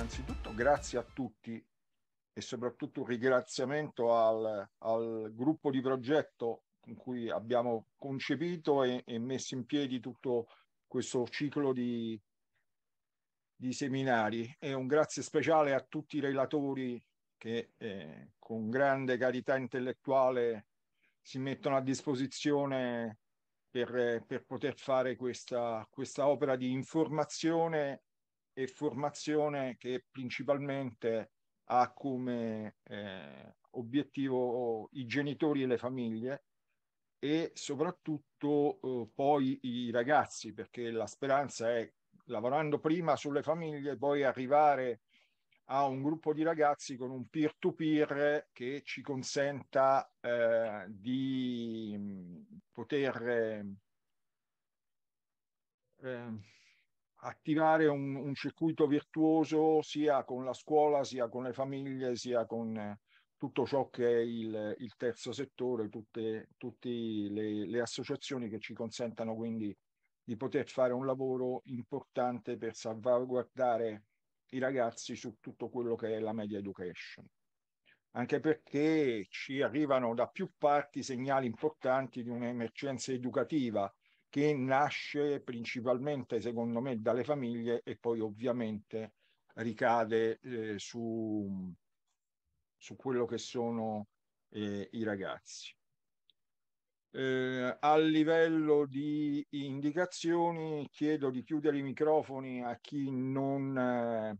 innanzitutto grazie a tutti e soprattutto un ringraziamento al, al gruppo di progetto con cui abbiamo concepito e, e, messo in piedi tutto questo ciclo di, di, seminari e un grazie speciale a tutti i relatori che eh, con grande carità intellettuale si mettono a disposizione per, per poter fare questa, questa opera di informazione e formazione che principalmente ha come eh, obiettivo i genitori e le famiglie e soprattutto eh, poi i ragazzi, perché la speranza è lavorando prima sulle famiglie, poi arrivare a un gruppo di ragazzi con un peer-to-peer che ci consenta eh, di mm, poter eh, attivare un, un, circuito virtuoso sia con la scuola, sia con le famiglie, sia con eh, tutto ciò che è il, il terzo settore, tutte, tutte le, le, associazioni che ci consentano quindi di poter fare un lavoro importante per salvaguardare i ragazzi su tutto quello che è la media education. Anche perché ci arrivano da più parti segnali importanti di un'emergenza educativa che nasce principalmente, secondo me, dalle famiglie e poi ovviamente ricade eh, su, su quello che sono eh, i ragazzi. Eh, a livello di indicazioni chiedo di chiudere i microfoni a chi non eh,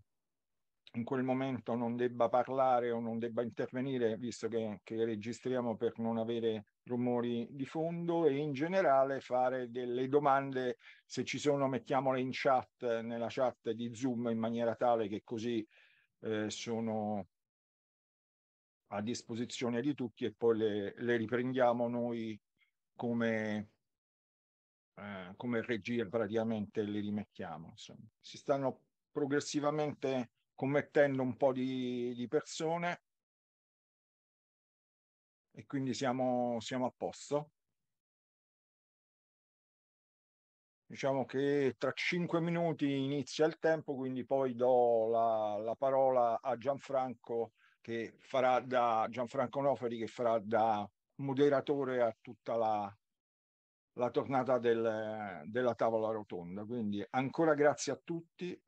in quel momento non debba parlare o non debba intervenire, visto che, che, registriamo per non avere rumori di fondo e in generale fare delle domande, se ci sono mettiamole in chat, nella chat di Zoom in maniera tale che così eh, sono a disposizione di tutti e poi le, le riprendiamo noi come, eh, come regia praticamente le rimettiamo. Insomma. Si stanno progressivamente commettendo un po' di, di persone e quindi siamo, siamo a posto. Diciamo che tra cinque minuti inizia il tempo, quindi poi do la, la parola a Gianfranco che farà da Gianfranco Noferi che farà da moderatore a tutta la, la tornata del, della tavola rotonda. Quindi ancora grazie a tutti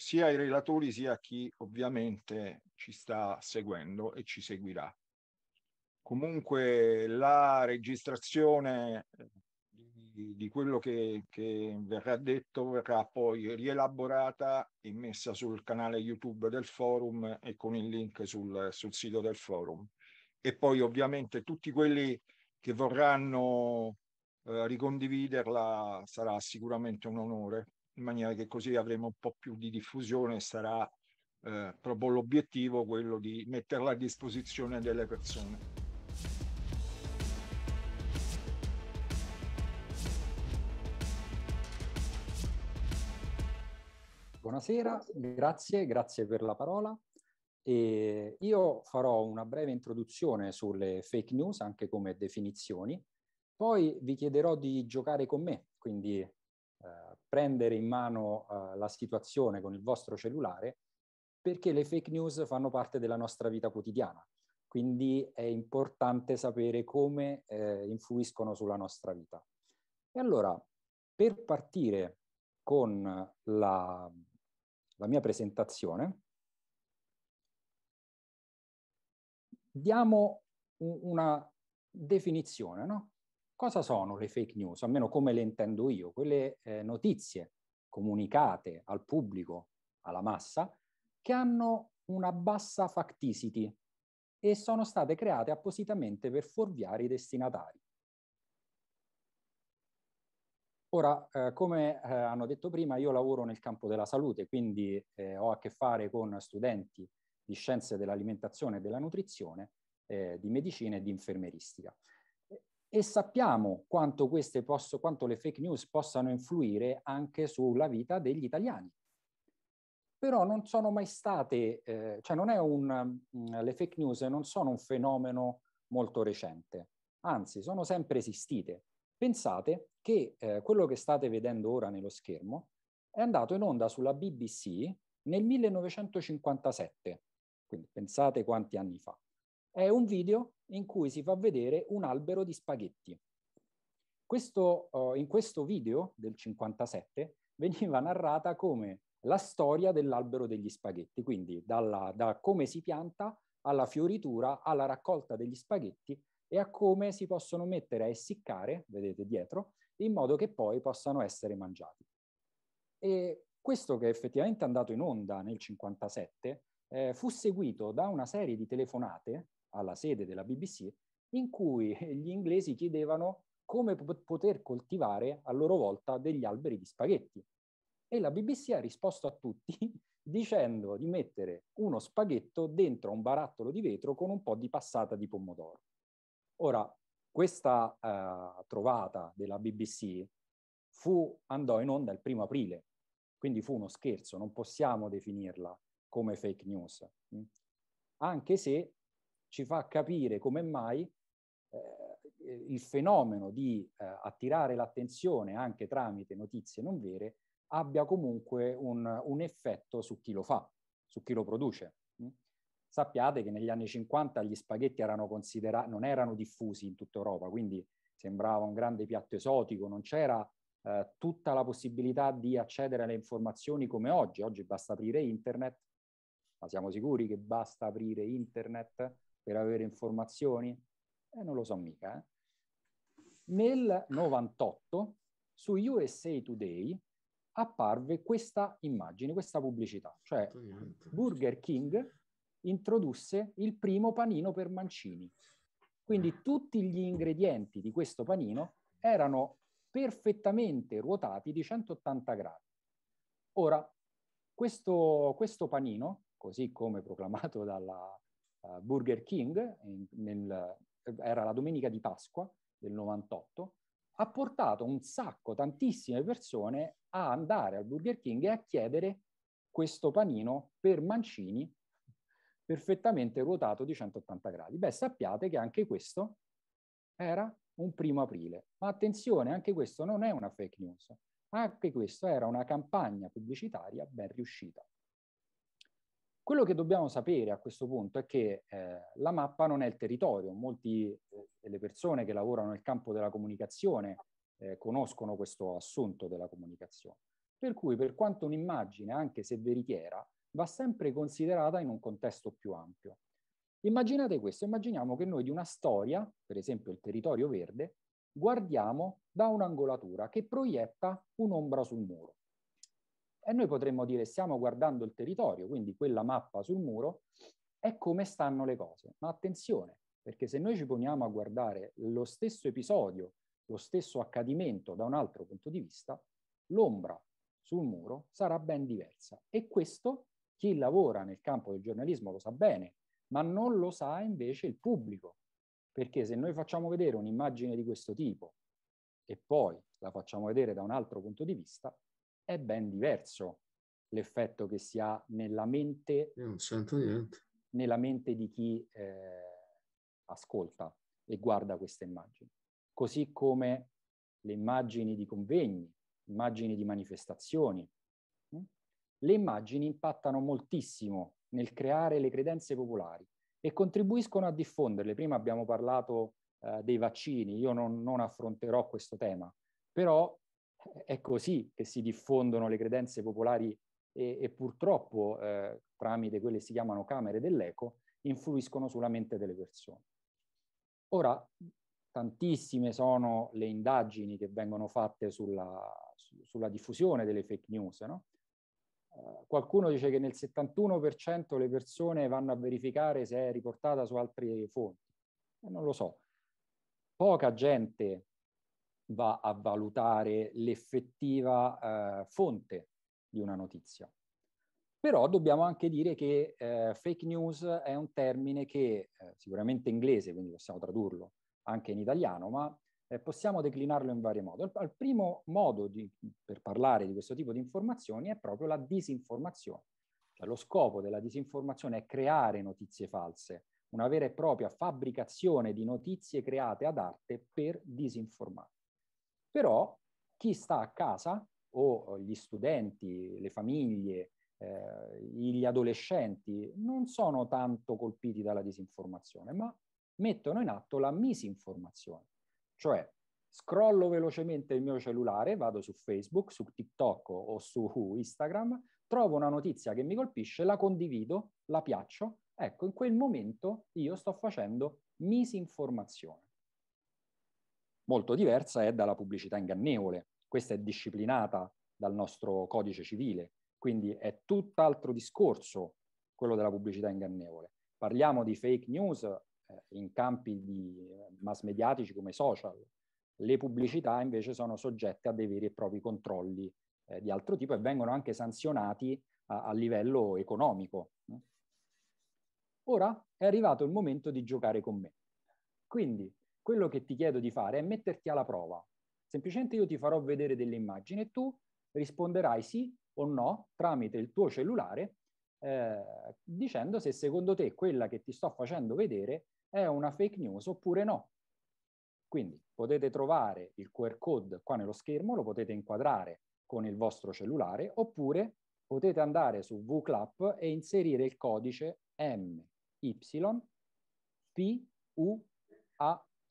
sia ai relatori sia a chi ovviamente ci sta seguendo e ci seguirà. Comunque la registrazione eh, di, di quello che, che verrà detto verrà poi rielaborata e messa sul canale YouTube del forum e con il link sul, sul sito del forum. E poi ovviamente tutti quelli che vorranno eh, ricondividerla sarà sicuramente un onore in maniera che così avremo un po' più di diffusione, sarà eh, proprio l'obiettivo quello di metterla a disposizione delle persone. Buonasera, grazie, grazie per la parola. E io farò una breve introduzione sulle fake news, anche come definizioni. Poi vi chiederò di giocare con me, quindi prendere in mano uh, la situazione con il vostro cellulare perché le fake news fanno parte della nostra vita quotidiana. Quindi è importante sapere come eh, influiscono sulla nostra vita. E allora, per partire con la, la mia presentazione, diamo una definizione, no? Cosa sono le fake news, almeno come le intendo io? Quelle eh, notizie comunicate al pubblico, alla massa, che hanno una bassa facticity e sono state create appositamente per fuorviare i destinatari. Ora, eh, come eh, hanno detto prima, io lavoro nel campo della salute, quindi eh, ho a che fare con studenti di scienze dell'alimentazione e della nutrizione, eh, di medicina e di infermeristica e sappiamo quanto, queste posso, quanto le fake news possano influire anche sulla vita degli italiani. Però non sono mai state, eh, cioè non è un, mm, le fake news non sono un fenomeno molto recente, anzi sono sempre esistite. Pensate che eh, quello che state vedendo ora nello schermo è andato in onda sulla BBC nel 1957, quindi pensate quanti anni fa. È un video in cui si fa vedere un albero di spaghetti. Questo, uh, in questo video del 57 veniva narrata come la storia dell'albero degli spaghetti, quindi dalla, da come si pianta alla fioritura, alla raccolta degli spaghetti e a come si possono mettere a essiccare, vedete dietro, in modo che poi possano essere mangiati. E questo che effettivamente è andato in onda nel 57 eh, fu seguito da una serie di telefonate alla sede della BBC, in cui gli inglesi chiedevano come p- poter coltivare a loro volta degli alberi di spaghetti. E la BBC ha risposto a tutti dicendo di mettere uno spaghetto dentro un barattolo di vetro con un po' di passata di pomodoro. Ora, questa eh, trovata della BBC fu, andò in onda il primo aprile, quindi fu uno scherzo, non possiamo definirla come fake news, mm. anche se ci fa capire come mai eh, eh, il fenomeno di eh, attirare l'attenzione anche tramite notizie non vere abbia comunque un, un effetto su chi lo fa, su chi lo produce. Mm? Sappiate che negli anni 50 gli spaghetti erano considera- non erano diffusi in tutta Europa, quindi sembrava un grande piatto esotico, non c'era eh, tutta la possibilità di accedere alle informazioni come oggi. Oggi basta aprire internet, ma siamo sicuri che basta aprire internet per avere informazioni? Eh, non lo so mica. Eh. Nel 98 su USA Today apparve questa immagine, questa pubblicità, cioè Burger King introdusse il primo panino per mancini. Quindi tutti gli ingredienti di questo panino erano perfettamente ruotati di 180 gradi. Ora, questo, questo panino, così come proclamato dalla, uh, Burger King, in, nel, era la domenica di Pasqua del 98, ha portato un sacco, tantissime persone a andare al Burger King e a chiedere questo panino per mancini perfettamente ruotato di 180 gradi. Beh, sappiate che anche questo era un primo aprile. Ma attenzione, anche questo non è una fake news, anche questo era una campagna pubblicitaria ben riuscita. Quello che dobbiamo sapere a questo punto è che eh, la mappa non è il territorio, Molte eh, delle persone che lavorano nel campo della comunicazione eh, conoscono questo assunto della comunicazione. Per cui per quanto un'immagine, anche se veritiera, va sempre considerata in un contesto più ampio. Immaginate questo, immaginiamo che noi di una storia, per esempio il territorio verde, guardiamo da un'angolatura che proietta un'ombra sul muro. E noi potremmo dire stiamo guardando il territorio, quindi quella mappa sul muro è come stanno le cose. Ma attenzione, perché se noi ci poniamo a guardare lo stesso episodio, lo stesso accadimento da un altro punto di vista, l'ombra sul muro sarà ben diversa. E questo chi lavora nel campo del giornalismo lo sa bene, ma non lo sa invece il pubblico. Perché se noi facciamo vedere un'immagine di questo tipo e poi la facciamo vedere da un altro punto di vista, è ben diverso l'effetto che si ha nella mente, nella mente di chi eh, ascolta e guarda queste immagini. Così come le immagini di convegni, immagini di manifestazioni. Hm? Le immagini impattano moltissimo nel creare le credenze popolari e contribuiscono a diffonderle. Prima abbiamo parlato eh, dei vaccini, io non, non affronterò questo tema, però è così che si diffondono le credenze popolari e, e purtroppo eh, tramite quelle che si chiamano camere dell'eco influiscono sulla mente delle persone. Ora, tantissime sono le indagini che vengono fatte sulla, sulla diffusione delle fake news. No? Eh, qualcuno dice che nel 71% le persone vanno a verificare se è riportata su altre fonti. Eh, non lo so. Poca gente va a valutare l'effettiva eh, fonte di una notizia. Però dobbiamo anche dire che eh, fake news è un termine che eh, sicuramente è inglese, quindi possiamo tradurlo anche in italiano, ma eh, possiamo declinarlo in vari modi. Il, il primo modo di, per parlare di questo tipo di informazioni è proprio la disinformazione. Cioè, lo scopo della disinformazione è creare notizie false, una vera e propria fabbricazione di notizie create ad arte per disinformare. Però chi sta a casa o gli studenti, le famiglie, eh, gli adolescenti non sono tanto colpiti dalla disinformazione, ma mettono in atto la misinformazione. Cioè, scrollo velocemente il mio cellulare, vado su Facebook, su TikTok o su Instagram, trovo una notizia che mi colpisce, la condivido, la piaccio, ecco, in quel momento io sto facendo misinformazione molto diversa è dalla pubblicità ingannevole. Questa è disciplinata dal nostro codice civile, quindi è tutt'altro discorso quello della pubblicità ingannevole. Parliamo di fake news eh, in campi di eh, mass mediatici come social. Le pubblicità invece sono soggette a dei veri e propri controlli eh, di altro tipo e vengono anche sanzionati a, a livello economico. Ora è arrivato il momento di giocare con me. Quindi quello che ti chiedo di fare è metterti alla prova. Semplicemente io ti farò vedere delle immagini e tu risponderai sì o no tramite il tuo cellulare eh, dicendo se secondo te quella che ti sto facendo vedere è una fake news oppure no. Quindi potete trovare il QR code qua nello schermo, lo potete inquadrare con il vostro cellulare oppure potete andare su VClap e inserire il codice MYPUAA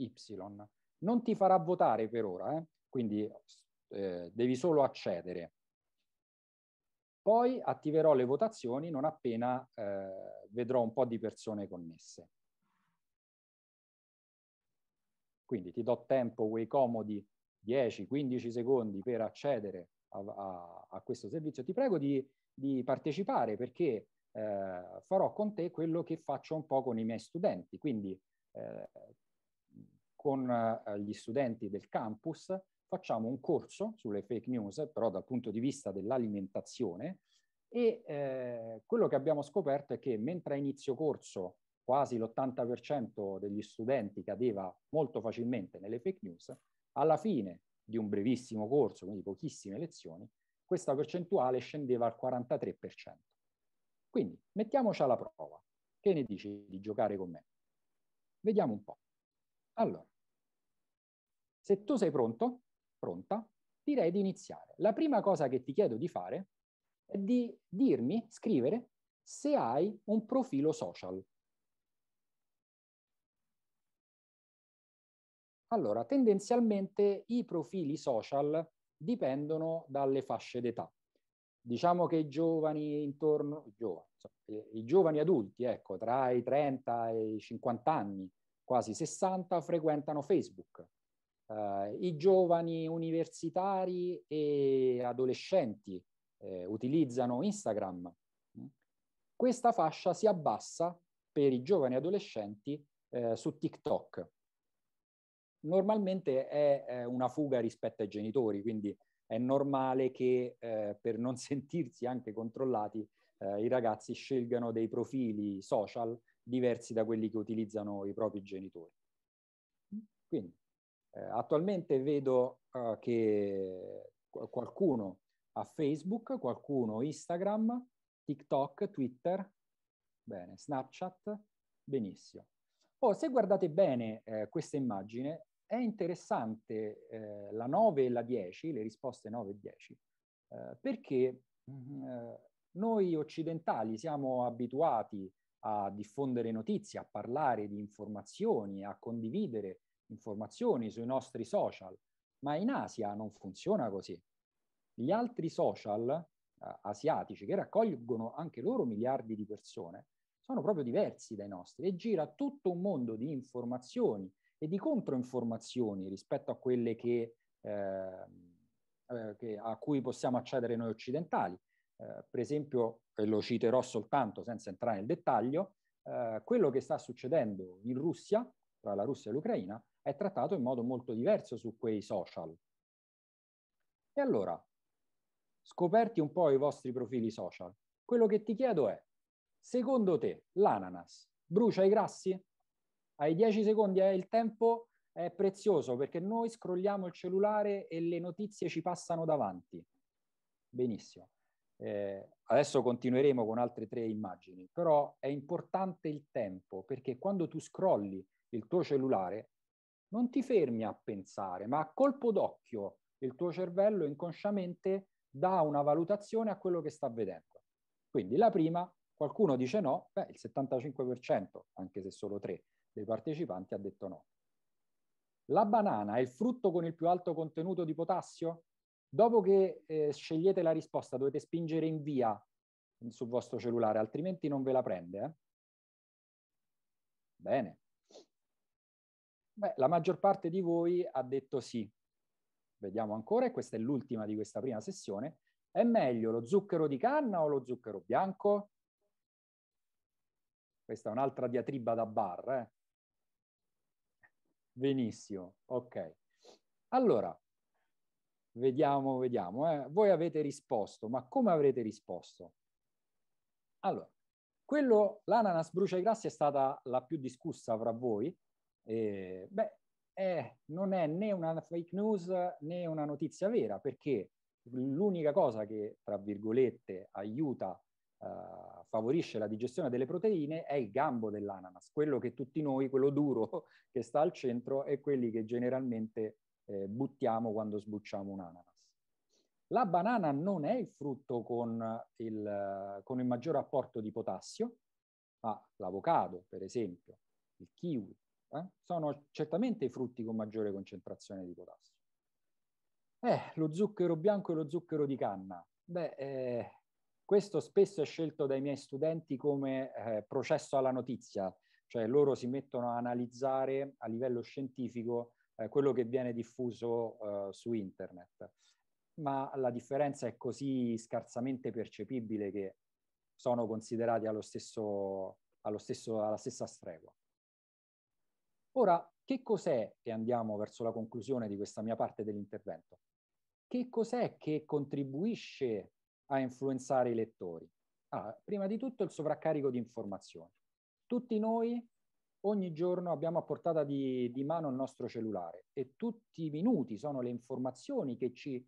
Y. Non ti farà votare per ora, eh? quindi eh, devi solo accedere. Poi attiverò le votazioni non appena eh, vedrò un po' di persone connesse. Quindi ti do tempo, quei comodi 10-15 secondi per accedere a, a, a, questo servizio. Ti prego di, di partecipare perché eh, farò con te quello che faccio un po' con i miei studenti. Quindi eh, con eh, gli studenti del campus facciamo un corso sulle fake news, però dal punto di vista dell'alimentazione, e eh, quello che abbiamo scoperto è che mentre a inizio corso quasi l'80% degli studenti cadeva molto facilmente nelle fake news, alla fine di un brevissimo corso, quindi pochissime lezioni, questa percentuale scendeva al 43%. Quindi mettiamoci alla prova. Che ne dici di giocare con me? Vediamo un po'. Allora, se tu sei pronto, pronta, direi di iniziare. La prima cosa che ti chiedo di fare è di dirmi, scrivere, se hai un profilo social. Allora, tendenzialmente i profili social dipendono dalle fasce d'età. Diciamo che i giovani intorno, giovani, insomma, i giovani adulti, ecco, tra i 30 e i 50 anni, quasi 60, frequentano Facebook eh, i giovani universitari e adolescenti eh, utilizzano Instagram. Mm. Questa fascia si abbassa per i giovani adolescenti eh, su TikTok. Normalmente è, è una fuga rispetto ai genitori, quindi è normale che eh, per non sentirsi anche controllati eh, i ragazzi scelgano dei profili social diversi da quelli che utilizzano i propri genitori. Mm. Quindi eh, attualmente vedo uh, che qualcuno ha Facebook, qualcuno Instagram, TikTok, Twitter, bene, Snapchat, benissimo. oh, se guardate bene eh, questa immagine, è interessante eh, la 9 e la 10, le risposte 9 e 10, eh, perché mm, eh, noi occidentali siamo abituati a diffondere notizie, a parlare di informazioni, a condividere informazioni sui nostri social, ma in Asia non funziona così. Gli altri social eh, asiatici, che raccolgono anche loro miliardi di persone, sono proprio diversi dai nostri e gira tutto un mondo di informazioni e di controinformazioni rispetto a quelle che, ehm, eh, che, a cui possiamo accedere noi occidentali. Eh, per esempio, e lo citerò soltanto senza entrare nel dettaglio, eh, quello che sta succedendo in Russia, tra la Russia e l'Ucraina, è trattato in modo molto diverso su quei social. E allora, scoperti un po' i vostri profili social, quello che ti chiedo è, secondo te l'ananas brucia i grassi? Hai 10 secondi è eh? il tempo, è prezioso perché noi scrolliamo il cellulare e le notizie ci passano davanti. Benissimo. Eh, adesso continueremo con altre tre immagini, però è importante il tempo perché quando tu scrolli il tuo cellulare non ti fermi a pensare, ma a colpo d'occhio il tuo cervello inconsciamente dà una valutazione a quello che sta vedendo. Quindi la prima, qualcuno dice no, beh, il 75%, anche se solo tre dei partecipanti ha detto no. La banana è il frutto con il più alto contenuto di potassio? Dopo che eh, scegliete la risposta dovete spingere in via sul vostro cellulare, altrimenti non ve la prende. Eh? Bene. Beh, la maggior parte di voi ha detto sì. Vediamo ancora, e questa è l'ultima di questa prima sessione. È meglio lo zucchero di canna o lo zucchero bianco? Questa è un'altra diatriba da bar. Eh? Benissimo, ok. Allora, vediamo, vediamo. Eh. Voi avete risposto, ma come avrete risposto? Allora, quello, l'ananas brucia i grassi è stata la più discussa fra voi, eh, beh, è, eh, non è né una fake news né una notizia vera, perché l'unica cosa che, tra virgolette, aiuta, eh, favorisce la digestione delle proteine è il gambo dell'ananas, quello che tutti noi, quello duro che sta al centro e quelli che generalmente eh, buttiamo quando sbucciamo un ananas. La banana non è il frutto con il, con il maggior apporto di potassio, ma l'avocado, per esempio, il kiwi, eh, sono certamente i frutti con maggiore concentrazione di potassio. Eh, lo zucchero bianco e lo zucchero di canna. Beh, eh, questo spesso è scelto dai miei studenti come eh, processo alla notizia, cioè loro si mettono a analizzare a livello scientifico eh, quello che viene diffuso eh, su internet. Ma la differenza è così scarsamente percepibile che sono considerati allo stesso, allo stesso, alla stessa stregua. Ora, che cos'è, e andiamo verso la conclusione di questa mia parte dell'intervento, che cos'è che contribuisce a influenzare i lettori? Ah, prima di tutto il sovraccarico di informazioni. Tutti noi ogni giorno abbiamo a portata di, di mano il nostro cellulare e tutti i minuti sono le informazioni che ci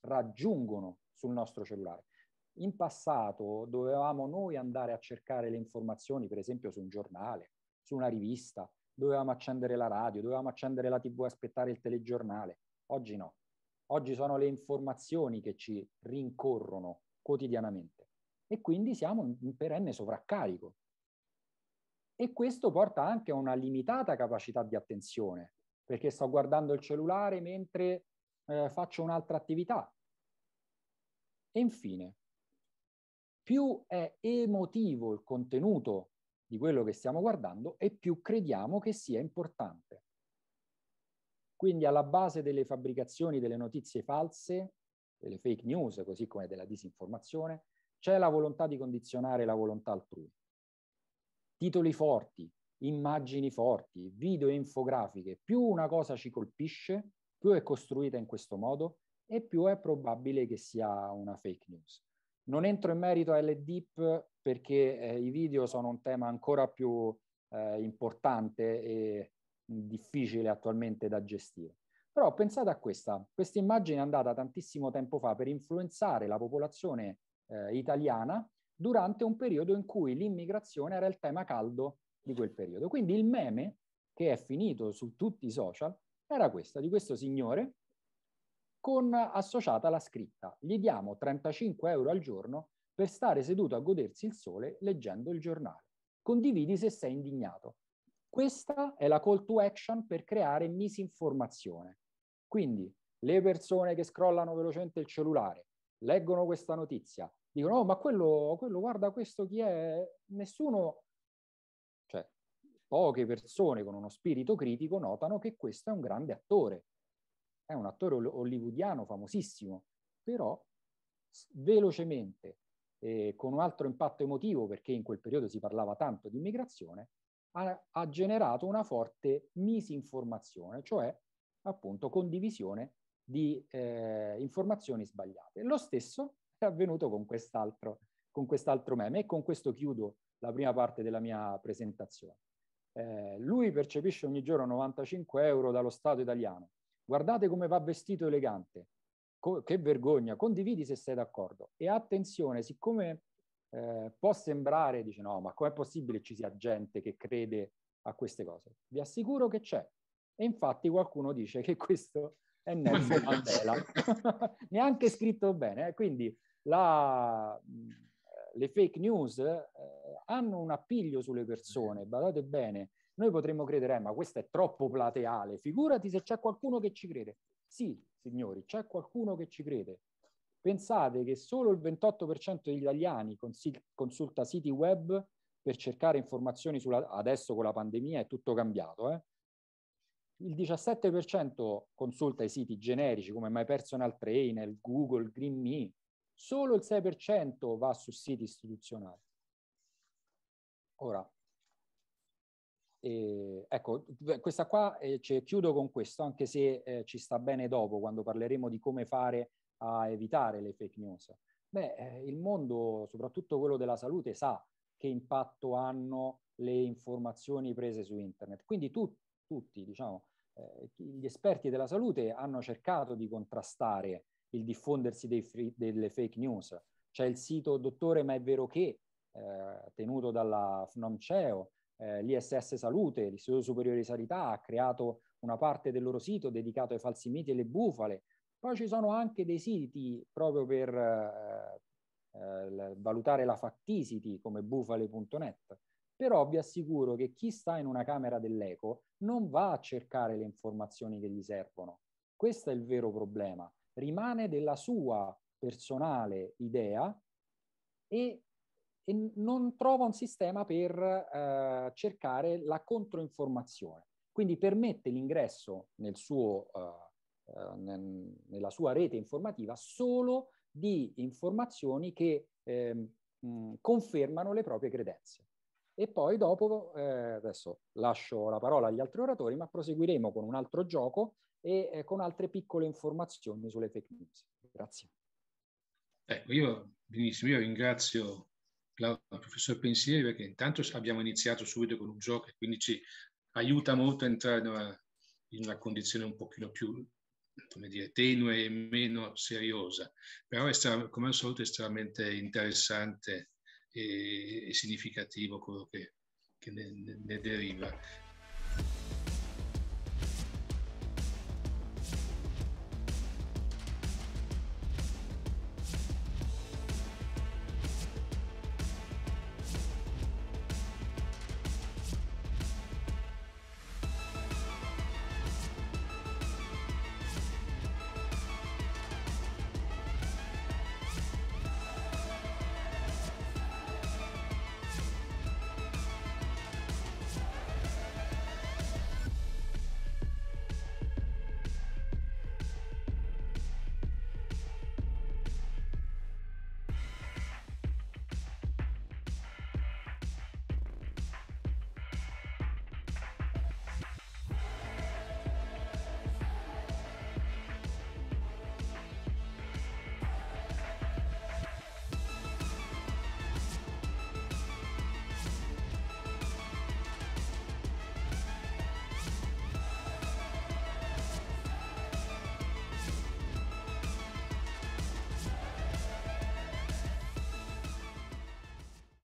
raggiungono sul nostro cellulare. In passato dovevamo noi andare a cercare le informazioni, per esempio, su un giornale, su una rivista, dovevamo accendere la radio, dovevamo accendere la tv e aspettare il telegiornale. Oggi no. Oggi sono le informazioni che ci rincorrono quotidianamente e quindi siamo in perenne sovraccarico. E questo porta anche a una limitata capacità di attenzione, perché sto guardando il cellulare mentre eh, faccio un'altra attività. E infine, più è emotivo il contenuto di quello che stiamo guardando e più crediamo che sia importante. Quindi alla base delle fabbricazioni delle notizie false, delle fake news, così come della disinformazione, c'è la volontà di condizionare la volontà altrui. Titoli forti, immagini forti, video infografiche, più una cosa ci colpisce, più è costruita in questo modo e più è probabile che sia una fake news. Non entro in merito alle DIP perché eh, i video sono un tema ancora più eh, importante e difficile attualmente da gestire. Però pensate a questa, questa immagine è andata tantissimo tempo fa per influenzare la popolazione eh, italiana durante un periodo in cui l'immigrazione era il tema caldo di quel periodo. Quindi il meme che è finito su tutti i social era questo, di questo signore con associata la scritta gli diamo 35 euro al giorno per stare seduto a godersi il sole leggendo il giornale. Condividi se sei indignato. Questa è la call to action per creare misinformazione. Quindi le persone che scrollano velocemente il cellulare, leggono questa notizia, dicono, oh, ma quello, quello, guarda questo chi è, nessuno, cioè poche persone con uno spirito critico notano che questo è un grande attore, è un attore hollywoodiano famosissimo, però velocemente, eh, con un altro impatto emotivo, perché in quel periodo si parlava tanto di immigrazione, ha, ha generato una forte misinformazione, cioè appunto condivisione di eh, informazioni sbagliate. Lo stesso è avvenuto con quest'altro, con quest'altro meme e con questo chiudo la prima parte della mia presentazione. Eh, lui percepisce ogni giorno 95 euro dallo Stato italiano, Guardate come va vestito elegante. Co- che vergogna. Condividi se sei d'accordo. E attenzione, siccome eh, può sembrare, dice no, ma com'è possibile ci sia gente che crede a queste cose? Vi assicuro che c'è. E infatti qualcuno dice che questo è Nelson Mandela. Neanche scritto bene. Eh. Quindi la, eh, le fake news eh, hanno un appiglio sulle persone, badate bene, noi potremmo credere, eh, ma questo è troppo plateale, figurati se c'è qualcuno che ci crede. Sì, signori, c'è qualcuno che ci crede. Pensate che solo il 28% degli italiani consulta siti web per cercare informazioni sulla... Adesso con la pandemia è tutto cambiato, eh? Il 17% consulta i siti generici come My Personal Trainer, Google, Green Me. Solo il 6% va su siti istituzionali. Ora, e, ecco, questa qua, eh, cioè, chiudo con questo, anche se eh, ci sta bene dopo, quando parleremo di come fare a evitare le fake news. Beh, eh, il mondo, soprattutto quello della salute, sa che impatto hanno le informazioni prese su internet. Quindi tu, tutti, diciamo, eh, gli esperti della salute hanno cercato di contrastare il diffondersi free, delle fake news. C'è il sito Dottore Ma è vero che, eh, tenuto dalla FNOMCEO, eh, l'ISS Salute, l'Istituto Superiore di Sanità, ha creato una parte del loro sito dedicato ai falsi miti e alle bufale. Poi ci sono anche dei siti proprio per eh, eh valutare la facticity come bufale.net. Però vi assicuro che chi sta in una camera dell'eco non va a cercare le informazioni che gli servono. Questo è il vero problema. Rimane della sua personale idea e e non trova un sistema per eh, cercare la controinformazione. Quindi permette l'ingresso nel suo, eh, eh nella sua rete informativa solo di informazioni che eh, confermano le proprie credenze. E poi dopo, eh, adesso lascio la parola agli altri oratori, ma proseguiremo con un altro gioco e eh, con altre piccole informazioni sulle fake news. Grazie. Ecco, io, benissimo, io ringrazio Claudio, il professor Pensieri, perché intanto abbiamo iniziato subito con un gioco e quindi ci aiuta molto a entrare in una, in una condizione un pochino più come dire, tenue e meno seriosa, però è come al solito estremamente interessante e, e significativo quello che, che ne, ne deriva.